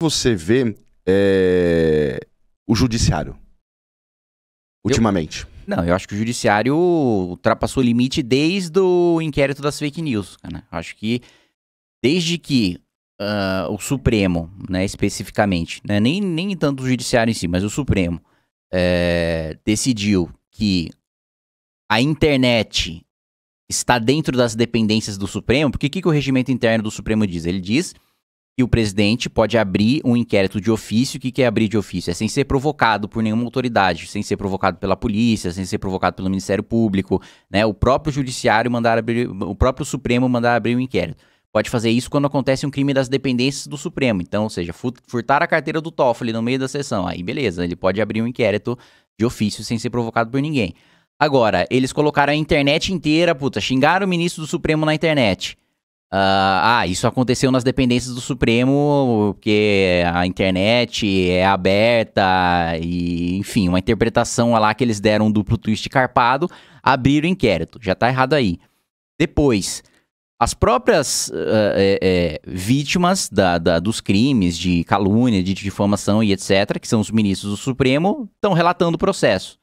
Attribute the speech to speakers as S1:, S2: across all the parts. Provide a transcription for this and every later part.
S1: você vê é, o judiciário ultimamente? Eu, não, eu acho que o judiciário ultrapassou o limite desde o inquérito das fake news. Né? Acho que desde que uh, o Supremo, né, especificamente, né, nem, nem tanto o judiciário em si, mas o Supremo é, decidiu que a internet está dentro das dependências do Supremo, porque o que, que o regimento interno do Supremo diz? Ele diz e o presidente pode abrir um inquérito de ofício. O que, que é abrir de ofício? É sem ser provocado por nenhuma autoridade, sem ser provocado pela polícia, sem ser provocado pelo Ministério Público, né? O próprio judiciário mandar abrir, o próprio Supremo mandar abrir um inquérito. Pode fazer isso quando acontece um crime das dependências do Supremo. Então, ou seja, furtar a carteira do Toffoli no meio da sessão. Aí, beleza, ele pode abrir um inquérito de ofício sem ser provocado por ninguém. Agora, eles colocaram a internet inteira, puta, xingaram o ministro do Supremo na internet. Uh, ah, isso aconteceu nas dependências do Supremo, porque a internet é aberta e, enfim, uma interpretação lá que eles deram um duplo twist carpado, abriram o inquérito. Já tá errado aí. Depois, as próprias uh, é, é, vítimas da, da, dos crimes de calúnia, de difamação e etc., que são os ministros do Supremo, estão relatando o processo.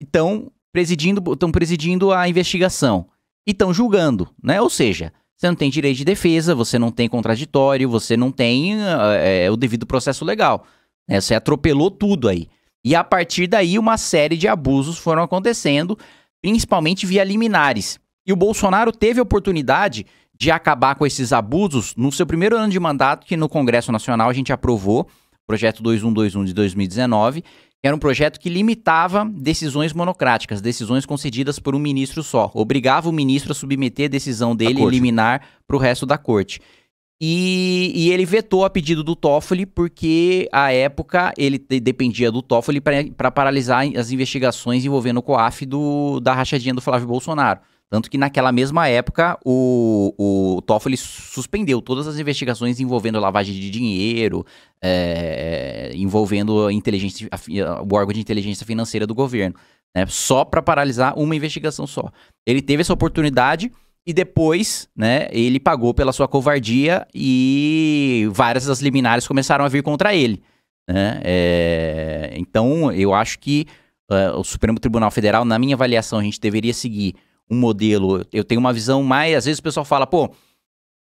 S1: Estão presidindo, presidindo a investigação. E estão julgando, né? Ou seja você não tem direito de defesa, você não tem contraditório, você não tem é, o devido processo legal. Né? Você atropelou tudo aí. E a partir daí, uma série de abusos foram acontecendo, principalmente via liminares. E o Bolsonaro teve a oportunidade de acabar com esses abusos no seu primeiro ano de mandato, que no Congresso Nacional a gente aprovou, projeto 2121 de 2019, era um projeto que limitava decisões monocráticas, decisões concedidas por um ministro só. Obrigava o ministro a submeter a decisão dele liminar para o resto da corte. E, e, ele vetou a pedido do Toffoli, porque à época ele dependia do Toffoli para paralisar as investigações envolvendo o COAF do, da rachadinha do Flávio Bolsonaro. Tanto que naquela mesma época o, o Toffoli suspendeu todas as investigações envolvendo lavagem de dinheiro, é, envolvendo inteligência, o órgão de inteligência financeira do governo, né? só para paralisar uma investigação só. Ele teve essa oportunidade e depois, né, ele pagou pela sua covardia e várias das liminares começaram a vir contra ele. Né? É, então, eu acho que uh, o Supremo Tribunal Federal, na minha avaliação, a gente deveria seguir um modelo. Eu tenho uma visão mais. Às vezes o pessoal fala, pô,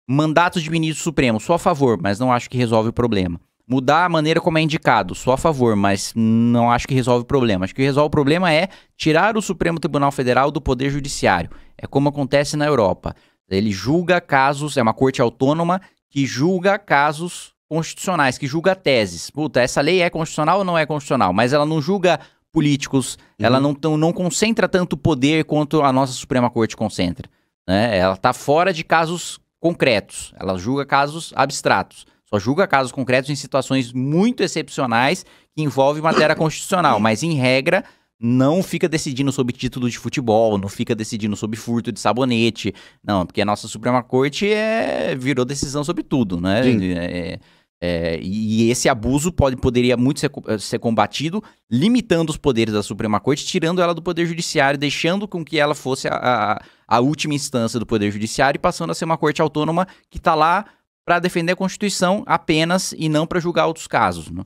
S1: mandato de ministro supremo, sou a favor, mas não acho que resolve o problema. Mudar a maneira como é indicado, sou a favor, mas não acho que resolve o problema. Acho que resolve o problema é tirar o Supremo Tribunal Federal do Poder Judiciário. É como acontece na Europa. Ele julga casos, é uma corte autônoma que julga casos constitucionais, que julga teses. Puta, essa lei é constitucional ou não é constitucional? Mas ela não julga políticos, uhum. ela não, não concentra tanto poder quanto a nossa Suprema Corte concentra. Né? Ela está fora de casos concretos, ela julga casos abstratos. Só julga casos concretos em situações muito excepcionais que envolvem matéria constitucional, mas em regra não fica decidindo sobre títulos de futebol, não fica decidindo sobre furto de sabonete, não, porque a nossa Suprema Corte é virou decisão sobre tudo, né? É, é, é, e esse abuso pode, poderia muito ser, eh, ser, combatido, limitando os poderes da Suprema Corte, tirando ela do Poder Judiciário, deixando com que ela fosse a, a, a última instância do Poder Judiciário e passando a ser uma corte autônoma que está lá para defender a Constituição apenas e não para julgar outros casos. Né?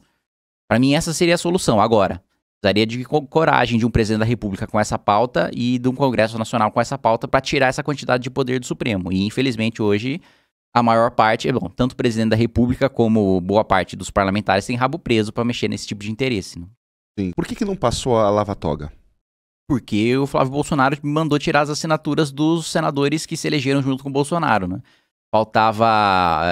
S1: Para mim, essa seria a solução. Agora, precisaria de coragem de um presidente da República com essa pauta e de um Congresso Nacional com essa pauta para tirar essa quantidade de poder do Supremo. E, infelizmente, hoje a maior parte, é bom, tanto o presidente da República como boa parte dos parlamentares tem rabo preso para mexer nesse tipo de interesse. Né? Sim. Por que, que não passou a lava toga? Porque o Flávio Bolsonaro mandou tirar as assinaturas dos senadores que se elegeram junto com o Bolsonaro, né? Faltava.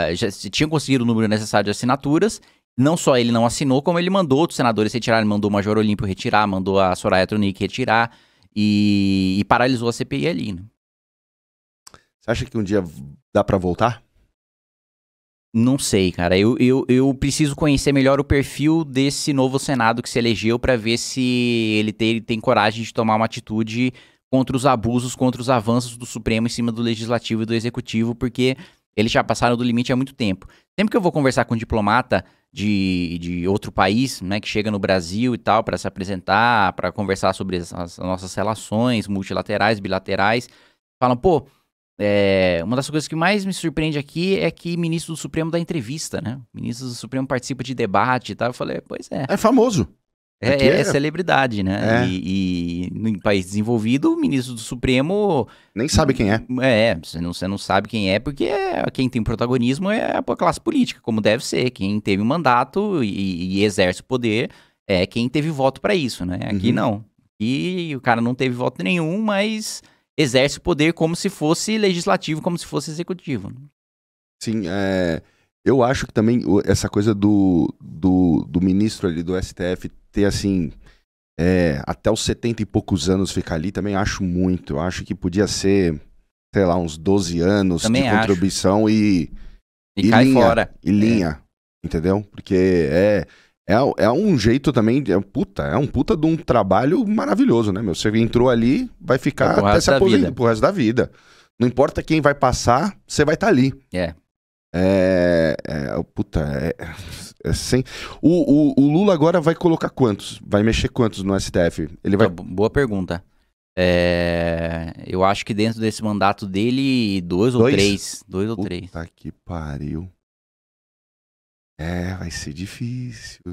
S1: Eh, já tinham conseguido o número necessário de assinaturas. Não só ele não assinou, como ele mandou outros senadores retirar, ele mandou o Major Olímpio retirar, mandou a Soraya Tronic retirar e, e paralisou a CPI ali. Né? Você acha que um dia dá para voltar? Não sei, cara. Eu, eu, eu preciso conhecer melhor o perfil desse novo Senado que se elegeu para ver se ele tem, ele tem coragem de tomar uma atitude contra os abusos, contra os avanços do Supremo em cima do Legislativo e do Executivo, porque eles já passaram do limite há muito tempo. Sempre que eu vou conversar com um diplomata de, de outro país, né, que chega no Brasil e tal, para se apresentar, para conversar sobre as, as nossas relações multilaterais, bilaterais, falam, pô, é, uma das coisas que mais me surpreende aqui é que ministro do Supremo dá entrevista, né? Ministro do Supremo participa de debate e tá? tal. Eu falei, pois é. É famoso. É, é, é celebridade, né? É. E, e em país desenvolvido, o ministro do Supremo. Nem sabe quem é. É, você não, você não sabe quem é, porque é, quem tem protagonismo é a classe política, como deve ser. Quem teve o mandato e, e exerce o poder é quem teve voto para isso, né? Aqui uhum. não. E o cara não teve voto nenhum, mas exerce o poder como se fosse legislativo, como se fosse executivo. Sim, é, eu acho que também essa coisa do, do, do ministro ali do STF ter assim. É, até os 70 e poucos anos ficar ali, também acho muito. Eu acho que podia ser, sei lá, uns 12 anos também de acho. contribuição e.
S2: E, e cai linha, fora.
S1: E é. linha, é. entendeu? Porque é é, é um jeito também, é, puta, é um puta de um trabalho maravilhoso, né, meu? Você entrou ali, vai ficar é até se aposentando pro resto da vida. Não importa quem vai passar, você vai estar tá ali. É. é. É, é puta, é, é sem... o, o, o, Lula agora vai colocar quantos? Vai mexer quantos no STF? Ele vai... Então, boa pergunta. É, eu acho que dentro desse mandato dele, dois, dois? ou três. Dois ou três. Puta que pariu. É, vai ser difícil.